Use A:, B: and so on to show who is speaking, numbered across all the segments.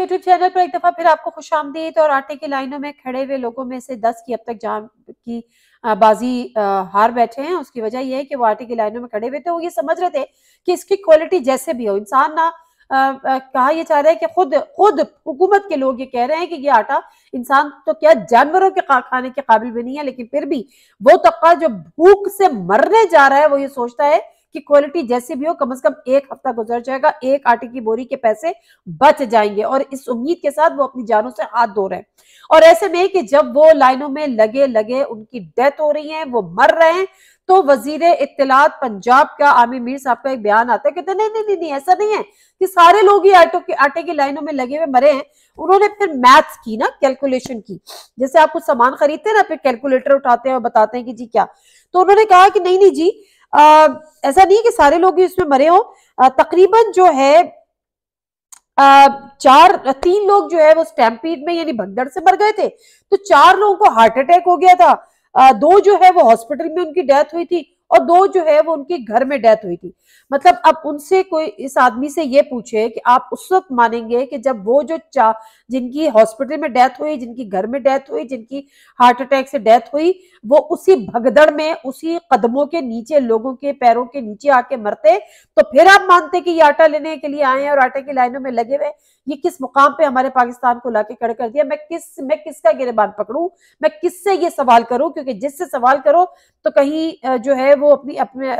A: YouTube channel पर एक दफा फिर आपको खुश आमदीद और आटे की लाइनों में खड़े हुए लोगों में से दस की अब तक जान की बाजी हार बैठे हैं उसकी वजह यह है कि वो आटे की लाइनों में खड़े हुए थे वो ये समझ रहे थे कि इसकी क्वालिटी जैसे भी हो इंसान ना आ, कहा यह चाह रहा है कि खुद खुद हुकूमत के लोग ये कह रहे हैं कि ये आटा इंसान तो क्या जानवरों के खाने के काबिल भी नहीं है लेकिन फिर भी वो तबका जो भूख से मरने जा रहा है वो ये सोचता है कि क्वालिटी जैसे भी हो कम से कम एक हफ्ता गुजर जाएगा एक आटे की बोरी के पैसे बच जाएंगे और इस उम्मीद के साथ वो अपनी जानों से हाथ धो रहे हैं और ऐसे में कि जब वो लाइनों में लगे लगे उनकी डेथ हो रही है वो मर रहे हैं तो वजीर इतलात पंजाब का आमिर मीर साहब का एक बयान आता है कहते नहीं नहीं नहीं नहीं ऐसा नहीं है कि सारे लोग ही आटो के आटे की लाइनों में लगे हुए मरे हैं उन्होंने फिर मैथ्स की ना कैलकुलेशन की जैसे आप कुछ सामान खरीदते हैं ना फिर कैलकुलेटर उठाते हैं और बताते हैं कि जी क्या तो उन्होंने कहा कि नहीं नहीं जी आ, ऐसा नहीं है कि सारे लोग ही इसमें मरे हों तकरीबन जो है आ, चार तीन लोग जो है वो स्टैम्पीड में यानी भगदड़ से मर गए थे तो चार लोगों को हार्ट अटैक हो गया था आ, दो जो है वो हॉस्पिटल में उनकी डेथ हुई थी और दो जो है वो उनके घर में डेथ हुई थी मतलब अब उनसे कोई इस आदमी से ये पूछे कि आप उस वक्त मानेंगे कि जब वो जो चा जिनकी हॉस्पिटल में डेथ हुई जिनकी घर में डेथ हुई जिनकी हार्ट अटैक से डेथ हुई वो उसी भगदड़ में उसी कदमों के नीचे लोगों के पैरों के नीचे आके मरते तो फिर आप मानते कि ये आटा लेने के लिए आए और आटे की लाइनों में लगे हुए ये किस मुकाम पे हमारे पाकिस्तान को लाके खड़े कर दिया मैं किस मैं किसका गिरबान पकड़ू मैं किससे ये सवाल करूं क्योंकि जिससे सवाल करो तो कहीं जो है वो अपनी अपने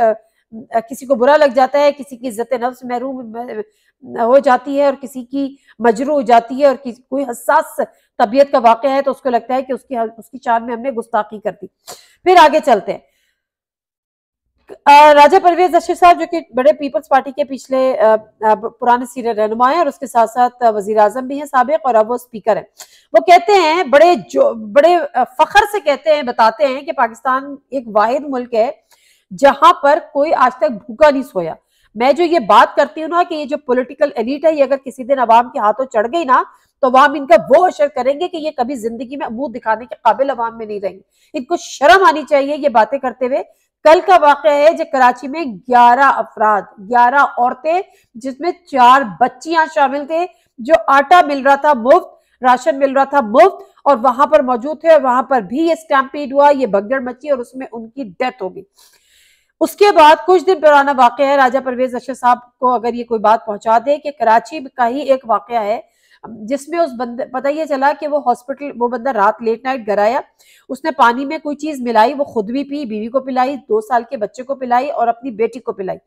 A: किसी को बुरा लग जाता है किसी की इज्जत नफ्स महरूम हो जाती है और किसी की मजरू हो जाती है और कोई हसास तबीयत का वाक़ है तो उसको लगता है कि उसकी उसकी चार में हमने गुस्ताखी कर दी फिर आगे चलते हैं राजा परवेज अशर साहब जो कि बड़े पीपल्स पार्टी के पिछले पुराने सीनियर रहनुमा हैं और उसके साथ साथ वजीर आजम भी हैं सबक और अब वो स्पीकर हैं वो कहते हैं बड़े जो बड़े फखर से कहते हैं बताते हैं कि पाकिस्तान एक वाहिद मुल्क है जहां पर कोई आज तक भूखा नहीं सोया मैं जो ये बात करती हूँ ना कि ये जो पॉलिटिकल एलिट है ये अगर किसी दिन अवाम के हाथों चढ़ गई ना तो अवाम इनका वो असर करेंगे कि ये कभी जिंदगी में मुंह दिखाने के काबिल अवाम में नहीं रहेंगे इनको शर्म आनी चाहिए ये बातें करते हुए कल का वाक़ है जो कराची में 11 अफराद 11 औरतें जिसमें चार बच्चियां शामिल थे जो आटा मिल रहा था मुफ्त राशन मिल रहा था मुफ्त और वहां पर मौजूद थे और वहां पर भी ये स्टैम्पीड हुआ ये भगदड़ मची और उसमें उनकी डेथ हो गई उसके बाद कुछ दिन पुराना वाक़ है राजा परवेज अशर साहब को अगर ये कोई बात पहुंचा दे कि कराची का ही एक वाक़ है जिसमें उस बंद पता ये चला कि वो हॉस्पिटल वो बंदा रात लेट नाइट घर आया उसने पानी में कोई चीज़ मिलाई वो खुद भी पी बीवी को पिलाई दो साल के बच्चे को पिलाई और अपनी बेटी को पिलाई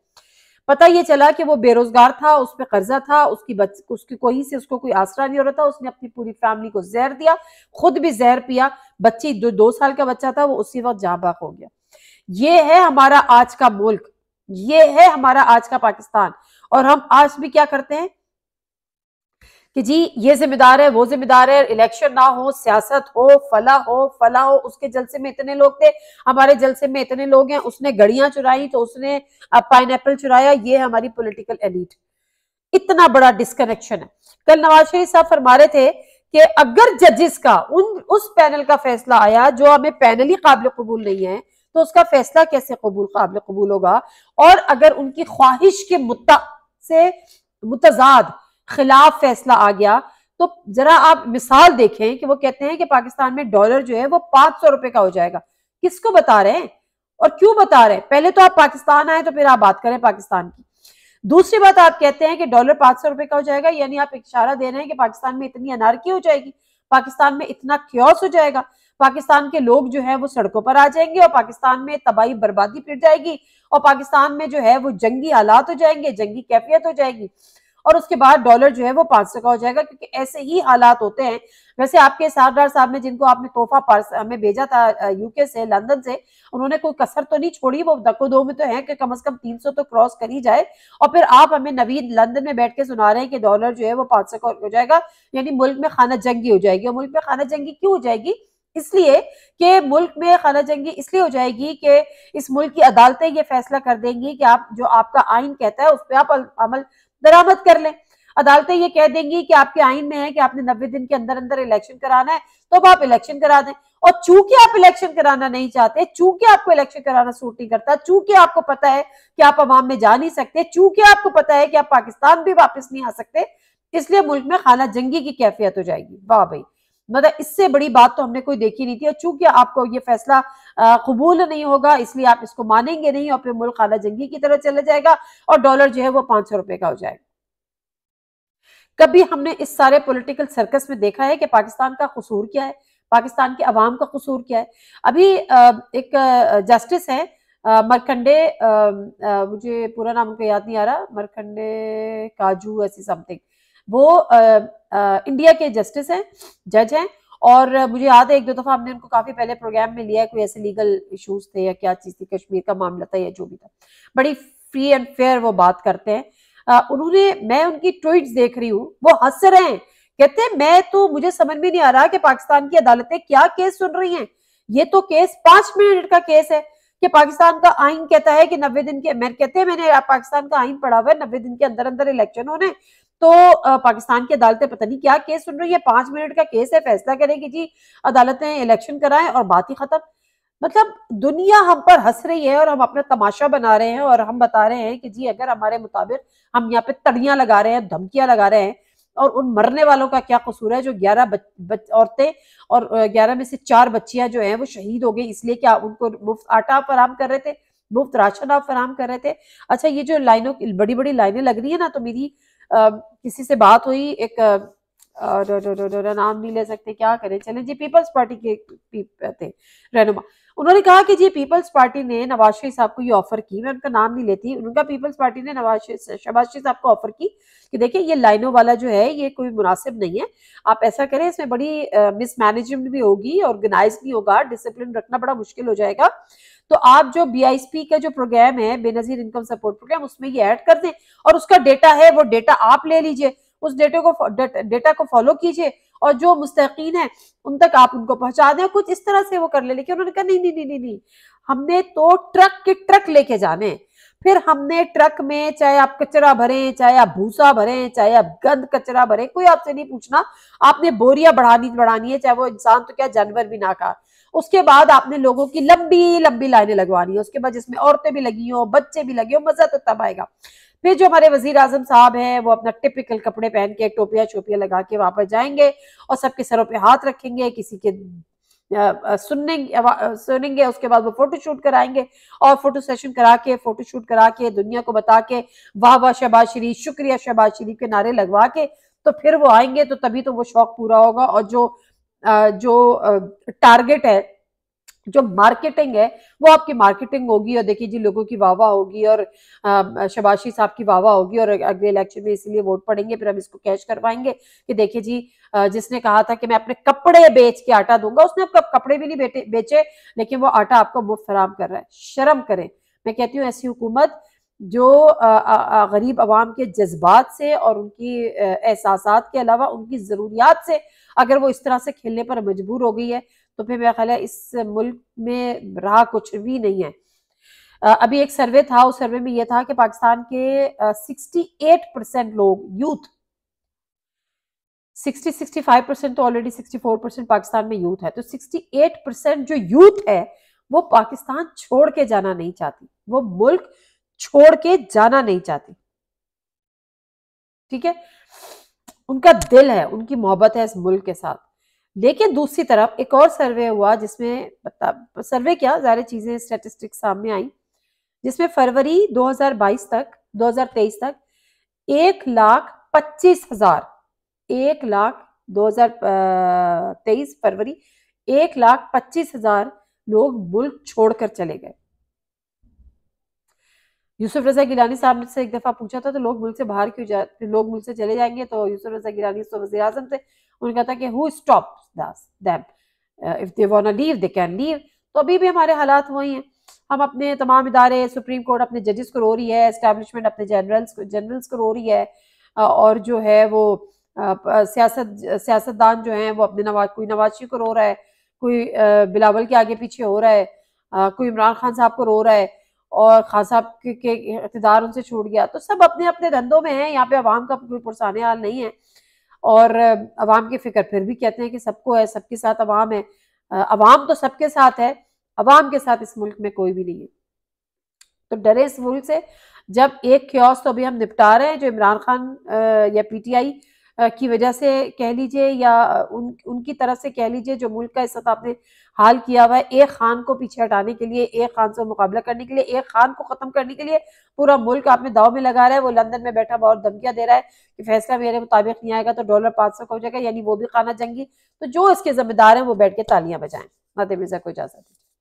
A: पता ये चला कि वो बेरोजगार था उस पर कर्जा था उसकी बच उसकी कोई से उसको कोई आसरा नहीं हो रहा था उसने अपनी पूरी फैमिली को जहर दिया खुद भी जहर पिया बच्ची जो दो साल का बच्चा था वो उसी वक्त जाबाक हो गया ये है हमारा आज का मुल्क ये है हमारा आज का पाकिस्तान और हम आज भी क्या करते हैं कि जी ये जिम्मेदार है वो जिम्मेदार है इलेक्शन ना हो सियासत हो फला हो फला हो उसके जलसे में इतने लोग थे हमारे जलसे में इतने लोग हैं उसने घड़ियां चुराई तो उसने पाइन चुराया ये हमारी पॉलिटिकल एलिट इतना बड़ा डिस्कनेक्शन है कल नवाज शरीफ साहब फरमा रहे थे कि अगर जजिस का उन उस पैनल का फैसला आया जो हमें पैनल ही काबिल कबूल नहीं है तो उसका फैसला कैसे कबूल काबिल कबूल होगा और अगर उनकी ख्वाहिश के मुत से मुतजाद खिलाफ फैसला आ गया तो जरा आप मिसाल देखें कि वो कहते हैं कि पाकिस्तान में डॉलर जो है वो पांच सौ रुपए का हो जाएगा किसको बता रहे हैं और क्यों बता रहे हैं पहले तो आप पाकिस्तान आए तो फिर आप बात करें पाकिस्तान की दूसरी बात आप कहते हैं कि डॉलर पांच सौ रुपए का हो जाएगा यानी आप इशारा दे रहे हैं कि पाकिस्तान में इतनी अनारकी हो जाएगी पाकिस्तान में इतना क्योस हो जाएगा पाकिस्तान के लोग जो है वो सड़कों पर आ जाएंगे और पाकिस्तान में तबाही बर्बादी फिर जाएगी और पाकिस्तान में जो है वो जंगी हालात हो जाएंगे जंगी कैफियत हो जाएगी और उसके बाद डॉलर जो है वो पांच सौ का हो जाएगा क्योंकि ऐसे ही हालात होते हैं वैसे आपके सरदार साहब ने जिनको आपने तोहफा पार्स हमें भेजा था यूके से लंदन से उन्होंने कोई कसर तो नहीं छोड़ी वो दको दो में तो है कि कम अज कम तीन सौ तो क्रॉस कर ही जाए और फिर आप हमें नवीद लंदन में बैठ के सुना रहे हैं कि डॉलर जो है वो पांच सौ का हो जाएगा यानी मुल्क में खाना जंगी हो जाएगी और मुल्क में खाना जंगी क्यों हो जाएगी इसलिए कि मुल्क में खाना जंगी इसलिए हो जाएगी कि इस मुल्क की अदालतें ये फैसला कर देंगी कि आप जो आपका आइन कहता है उस पर आप अमल दरामद कर लें अदालतें ये कह देंगी कि आपके आइन में है कि आपने नब्बे दिन के अंदर अंदर इलेक्शन कराना है तो आप इलेक्शन करा दें और चूंकि आप इलेक्शन कराना नहीं चाहते चूंकि आपको इलेक्शन कराना सूट नहीं करता चूंकि आपको पता है कि आप अवाम में जा नहीं सकते चूंकि आपको पता है कि आप पाकिस्तान भी वापस नहीं आ सकते इसलिए मुल्क में खाना जंगी की कैफियत हो जाएगी वाह भाई मतलब इससे बड़ी बात तो हमने कोई देखी नहीं थी और चूंकि आपको ये फैसला कबूल नहीं होगा इसलिए आप इसको मानेंगे नहीं और फिर मुल्क खाना जंगी की तरह चला जाएगा और डॉलर जो है वो पांच सौ रुपए का हो जाएगा कभी हमने इस सारे पॉलिटिकल सर्कस में देखा है कि पाकिस्तान का कसूर क्या है पाकिस्तान के अवाम का कसूर क्या है अभी एक जस्टिस है मरखंडे मुझे पूरा नाम उनका याद नहीं आ रहा मरखंडे काजू ऐसी समथिंग वो आ, आ, इंडिया के जस्टिस हैं जज हैं और मुझे याद है एक दो दफा हमने उनको काफी पहले प्रोग्राम में लिया है कोई ऐसे लीगल इश्यूज थे या क्या चीज थी कश्मीर का मामला था या जो भी था बड़ी फ्री एंड फेयर वो बात करते हैं उन्होंने मैं उनकी ट्वीट देख रही हूँ वो हंस रहे हैं कहते हैं मैं तो मुझे समझ में नहीं आ रहा कि पाकिस्तान की अदालतें क्या केस सुन रही हैं ये तो केस पांच मिनट का केस है कि पाकिस्तान का आइन कहता है कि नब्बे दिन के मैं कहते हैं मैंने पाकिस्तान का आइन पढ़ा हुआ है नब्बे दिन के अंदर अंदर इलेक्शन होने तो पाकिस्तान की अदालतें पता नहीं क्या केस सुन रही है पांच मिनट का केस है फैसला करें कि जी अदालतें इलेक्शन कराएं और बात ही खत्म मतलब दुनिया हम पर हंस रही है और हम अपना तमाशा बना रहे हैं और हम बता रहे हैं कि जी अगर हमारे मुताबिक हम यहाँ पे तड़ियां लगा रहे हैं धमकियां लगा रहे हैं और उन मरने वालों का क्या कसूर है जो ग्यारह औरतें और ग्यारह में से चार बच्चियां जो हैं वो शहीद हो गई इसलिए क्या उनको मुफ्त आटा फराम कर रहे थे मुफ्त राशन आप फराम कर रहे थे अच्छा ये जो लाइनों बड़ी बड़ी लाइनें लग रही है ना तो मेरी किसी से बात हुई एक नाम नहीं ले सकते क्या करें चले जी पीपल्स पार्टी के थे रहनुमा उन्होंने कहा कि जी पीपल्स पार्टी ने नवाज शरीफ साहब को ये ऑफर की मैं उनका नाम नहीं लेती उनका पीपल्स पार्टी ने नवाज शहबाज शरीफ साहब को ऑफर की कि देखिए ये लाइनों वाला जो है ये कोई मुनासिब नहीं है आप ऐसा करें इसमें बड़ी मिसमैनेजमेंट भी होगी ऑर्गेनाइज भी होगा डिसिप्लिन रखना बड़ा मुश्किल हो जाएगा तो आप जो पी का जो प्रोग्राम है बेनजीर इनकम सपोर्ट प्रोग्राम उसमें ये ऐड कर दें और उसका डेटा है वो डेटा आप ले लीजिए उस डेटा को डेटा को फॉलो कीजिए और जो मुस्तकिन है उन तक आप उनको पहुंचा दें कुछ इस तरह से वो कर ले लेकिन उन्होंने कहा नहीं नहीं नहीं नहीं नहीं हमने तो ट्रक के ट्रक लेके जाने फिर हमने ट्रक में चाहे आप कचरा भरें चाहे आप भूसा भरें चाहे आप गंद कचरा भरें कोई आपसे नहीं पूछना आपने बोरिया बढ़ानी बढ़ानी है चाहे वो इंसान तो क्या जानवर भी ना नाकार उसके बाद आपने लोगों की लंबी लंबी लाइनें लगवानी है उसके बाद जिसमें औरतें भी लगी हो बच्चे भी लगे हो मजा तो तब आएगा फिर जो हमारे वजीर आजम साहब हैं वो अपना टिपिकल कपड़े पहन के टोपिया शोपिया लगा के वहां पर जाएंगे और सबके सरों पे हाथ रखेंगे किसी के सुनेंगे सुनेंगे उसके बाद वो फोटो शूट कराएंगे और फोटो सेशन करा के फोटो शूट करा के दुनिया को बता के वाह वाह शहबाज शरीफ शुक्रिया शहबाज शरीफ के नारे लगवा के तो फिर वो आएंगे तो तभी तो वो शौक पूरा होगा और जो जो टारगेट है जो मार्केटिंग है वो आपकी मार्केटिंग होगी और देखिए जी लोगों की वाह होगी और शबाशी साहब की वाह होगी और अगले इलेक्शन में इसलिए वोट पड़ेंगे फिर हम इसको कैश करवाएंगे कि देखिए जी जिसने कहा था कि मैं अपने कपड़े बेच के आटा दूंगा उसने आपको कपड़े भी नहीं बेटे बेचे लेकिन वो आटा आपको मुफ्त फराम कर रहा है शर्म करें मैं कहती हूँ ऐसी हुकूमत जो गरीब आवाम के जज्बात से और उनकी एहसास के अलावा उनकी ज़रूरियात से अगर वो इस तरह से खेलने पर मजबूर हो गई है तो फिर मेरा ख्याल है इस मुल्क में रहा कुछ भी नहीं है अभी एक सर्वे था उस सर्वे में यह था कि पाकिस्तान के 68 परसेंट लोग यूथ 60 65 परसेंट तो ऑलरेडी 64 परसेंट पाकिस्तान में यूथ है तो 68 परसेंट जो यूथ है वो पाकिस्तान छोड़ के जाना नहीं चाहती वो मुल्क छोड़ के जाना नहीं चाहती ठीक है उनका दिल है उनकी मोहब्बत है इस मुल्क के साथ लेकिन दूसरी तरफ एक और सर्वे हुआ जिसमें मतलब सर्वे क्या सारी चीज़ें स्टेटिस्टिक्स सामने आई जिसमें फरवरी 2022 तक 2023 तक एक लाख पच्चीस हजार एक लाख 2023 फरवरी एक लाख पच्चीस हजार लोग मुल्क छोड़कर चले गए यूसुफ रजा गिलानी साहब से एक दफ़ा पूछा था तो लोग मुल्क से बाहर क्यों जाते लोग मुल्क से चले जाएंगे तो यूसुफ रजा गिलानी तो वजी अजम थे उन्होंने कहा था कि who stop that's them if they वो लीव दे कैन लीव तो अभी भी हमारे हालात वही हैं हम अपने तमाम इदारे सुप्रीम कोर्ट अपने जजेस को रो रही है इस्टेबलिशमेंट अपने जनरल्स को जनरल्स को रो रही है uh, और जो है वो uh, uh, सियासत सियासतदान जो हैं वो अपने नवाज कोई नवाज को रो रहा है कोई बिलावल के आगे पीछे हो रहा है कोई इमरान खान साहब को रो रहा है और खान साहब के इकतदार उनसे छूट गया तो सब अपने अपने धंधों में हैं यहाँ पे आवाम का कोई पुरसाने हाल नहीं है और आवाम की फिक्र फिर भी कहते हैं कि सबको है सबके साथ आवाम है आवाम तो सबके साथ है आवाम के साथ इस मुल्क में कोई भी नहीं है तो डरे इस मुल्क से जब एक क्योस तो अभी हम निपटा रहे हैं जो इमरान खान या पीटीआई की वजह से कह लीजिए या उन उनकी तरफ से कह लीजिए जो मुल्क का इस वक्त आपने हाल किया हुआ है एक खान को पीछे हटाने के लिए एक खान से मुकाबला करने के लिए एक खान को खत्म करने के लिए पूरा मुल्क आपने दाव में लगा रहा है वो लंदन में बैठा हुआ और दे रहा है कि फैसला मेरे मुताबिक नहीं आएगा तो डॉलर पाँच सौ का हो जाएगा यानी वो भी खाना जंगी तो जो इसके जिम्मेदार हैं वो बैठ के तालियां बजाएं नाते मिर्जा को इजाजत